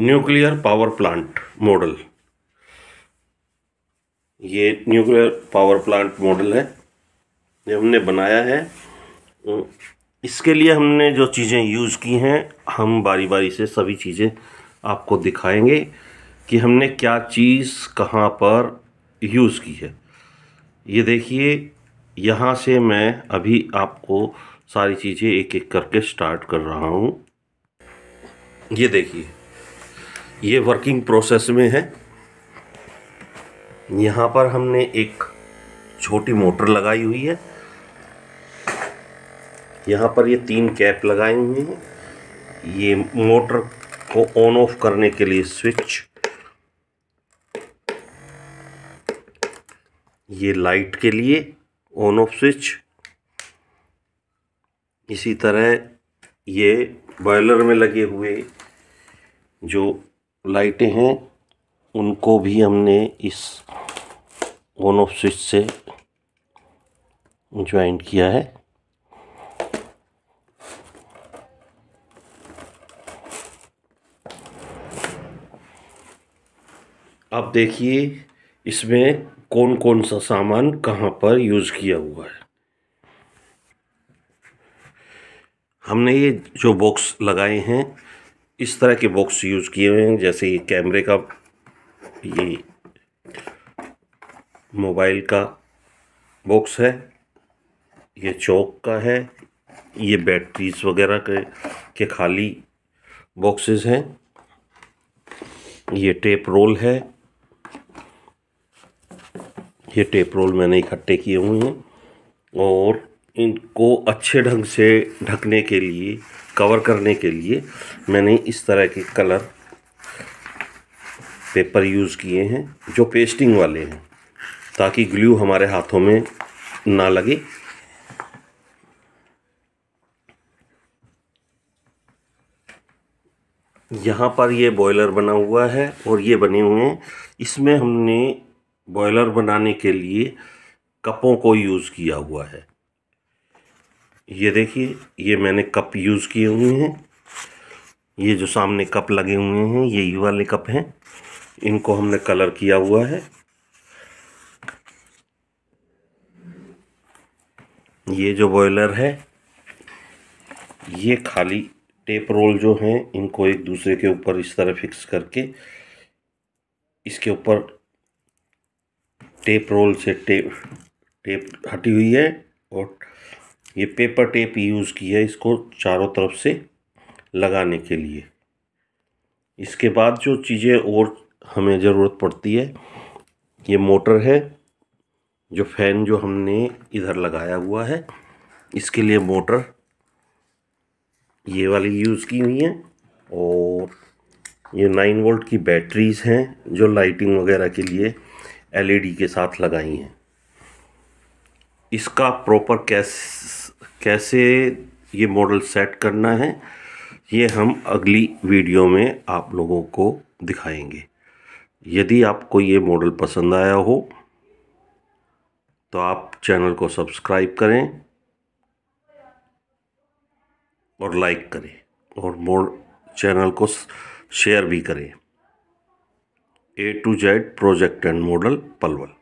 nuclear power plant model ये nuclear power plant model है ये हमने बनाया है इसके लिए हमने जो चीज़ें यूज़ की हैं हम बारी बारी से सभी चीज़ें आपको दिखाएंगे कि हमने क्या चीज़ कहाँ पर यूज़ की है ये देखिए यहाँ से मैं अभी आपको सारी चीज़ें एक एक करके स्टार्ट कर रहा हूँ ये देखिए ये वर्किंग प्रोसेस में है यहाँ पर हमने एक छोटी मोटर लगाई हुई है यहाँ पर ये तीन कैप लगाए हुए हैं ये मोटर को ऑन ऑफ करने के लिए स्विच ये लाइट के लिए ऑन ऑफ स्विच इसी तरह ये बॉयलर में लगे हुए जो लाइटें हैं उनको भी हमने इस ऑन ऑफ स्विच से ज्वाइंट किया है आप देखिए इसमें कौन कौन सा सामान कहाँ पर यूज़ किया हुआ है हमने ये जो बॉक्स लगाए हैं इस तरह के बॉक्स यूज़ किए हुए हैं जैसे ये कैमरे का ये मोबाइल का बॉक्स है ये चौक का है ये बैटरीज वगैरह के के खाली बॉक्सेस हैं ये टेप रोल है ये टेप रोल मैंने इकट्ठे किए हुए हैं और इनको अच्छे ढंग से ढकने के लिए कवर करने के लिए मैंने इस तरह के कलर पेपर यूज़ किए हैं जो पेस्टिंग वाले हैं ताकि ग्लू हमारे हाथों में ना लगे यहाँ पर ये बॉयलर बना हुआ है और ये बने हुए हैं इसमें हमने बॉयलर बनाने के लिए कपों को यूज़ किया हुआ है ये देखिए ये मैंने कप यूज़ किए हुए हैं ये जो सामने कप लगे हुए हैं ये यू वाले कप हैं इनको हमने कलर किया हुआ है ये जो बॉयलर है ये खाली टेप रोल जो हैं इनको एक दूसरे के ऊपर इस तरह फिक्स करके इसके ऊपर टेप रोल से टेप टेप हटी हुई है और ये पेपर टेप यूज़ किया इसको चारों तरफ से लगाने के लिए इसके बाद जो चीज़ें और हमें ज़रूरत पड़ती है ये मोटर है जो फैन जो हमने इधर लगाया हुआ है इसके लिए मोटर ये वाली यूज़ की हुई है और ये नाइन वोल्ट की बैटरीज़ हैं जो लाइटिंग वगैरह के लिए एलईडी e के साथ लगाई हैं इसका प्रॉपर कैस कैसे ये मॉडल सेट करना है ये हम अगली वीडियो में आप लोगों को दिखाएंगे यदि आपको ये मॉडल पसंद आया हो तो आप चैनल को सब्सक्राइब करें और लाइक करें और मोड चैनल को शेयर भी करें A to Z project and model Palwal